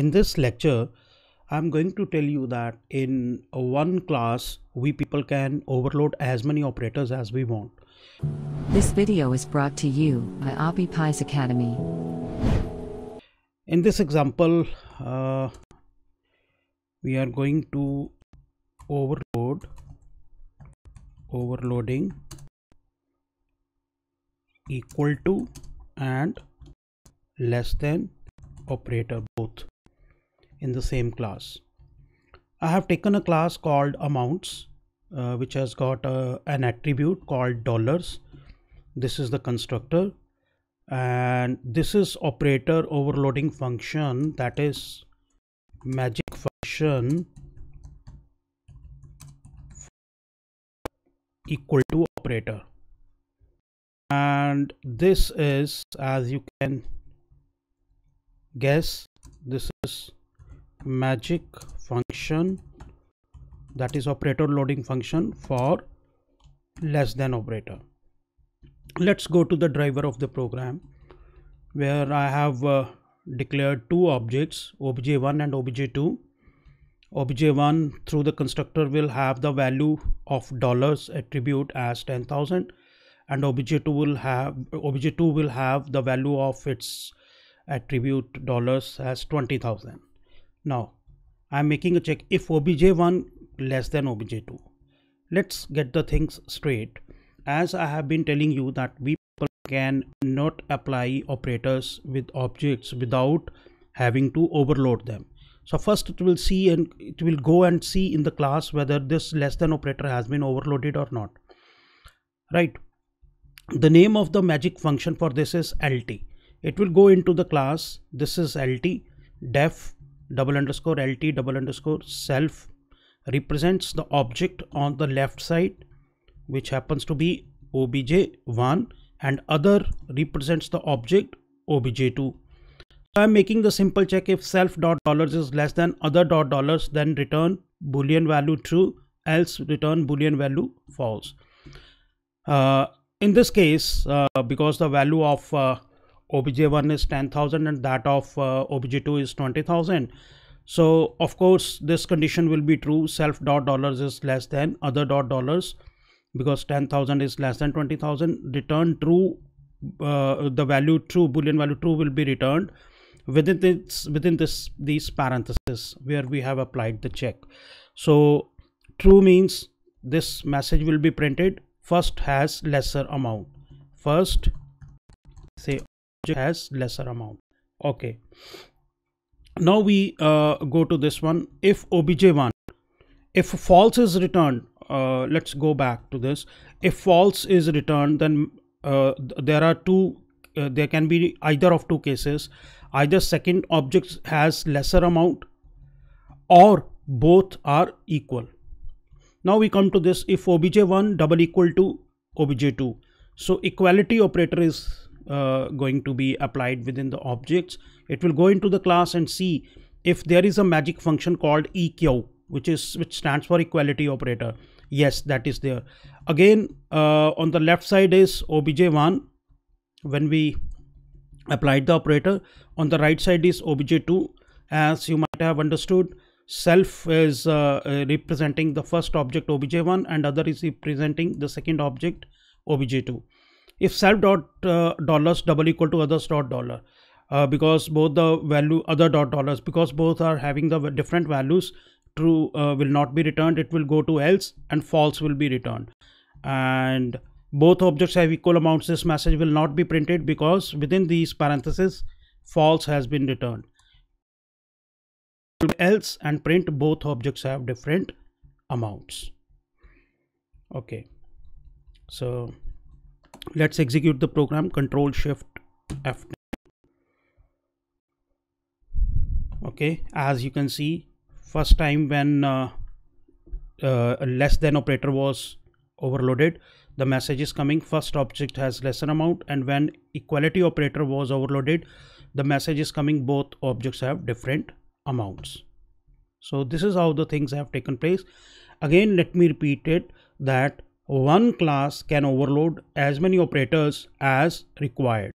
In this lecture, I'm going to tell you that in one class, we people can overload as many operators as we want. This video is brought to you by Abhi Pies Academy. In this example, uh, we are going to overload, overloading equal to and less than operator both in the same class. I have taken a class called amounts uh, which has got uh, an attribute called dollars. This is the constructor and this is operator overloading function that is magic function equal to operator and this is as you can guess this is magic function that is operator loading function for less than operator let's go to the driver of the program where i have uh, declared two objects obj1 and obj2 obj1 through the constructor will have the value of dollars attribute as 10000 and obj2 will have obj2 will have the value of its attribute dollars as 20000 now I am making a check if obj1 less than obj2. Let's get the things straight. As I have been telling you that we can not apply operators with objects without having to overload them. So first it will see and it will go and see in the class whether this less than operator has been overloaded or not. Right. The name of the magic function for this is LT. It will go into the class. This is LT def double underscore lt double underscore self represents the object on the left side which happens to be obj1 and other represents the object obj2 so i'm making the simple check if self dot dollars is less than other dot dollars then return boolean value true else return boolean value false uh, in this case uh, because the value of uh, OBJ1 is 10,000 and that of uh, OBJ2 is 20,000. So of course this condition will be true self dot dollars is less than other dot dollars because 10,000 is less than 20,000 return true uh, the value true boolean value true will be returned within this within this these parentheses where we have applied the check so true means this message will be printed first has lesser amount first say has lesser amount okay now we uh, go to this one if obj1 if false is returned uh, let's go back to this if false is returned then uh, there are two uh, there can be either of two cases either second object has lesser amount or both are equal now we come to this if obj1 double equal to obj2 so equality operator is uh, going to be applied within the objects. It will go into the class and see if there is a magic function called EQ, which is which stands for equality operator. Yes, that is there. Again, uh, on the left side is obj1 when we applied the operator. On the right side is obj2. As you might have understood, self is uh, uh representing the first object obj1 and other is representing the second object obj2 if self dot uh, dollars double equal to others dot dollar uh, because both the value other dot dollars because both are having the different values true uh, will not be returned it will go to else and false will be returned and both objects have equal amounts this message will not be printed because within these parentheses false has been returned else and print both objects have different amounts okay so let's execute the program control shift F okay as you can see first time when uh, uh, less than operator was overloaded the message is coming first object has lesser amount and when equality operator was overloaded the message is coming both objects have different amounts so this is how the things have taken place again let me repeat it that one class can overload as many operators as required.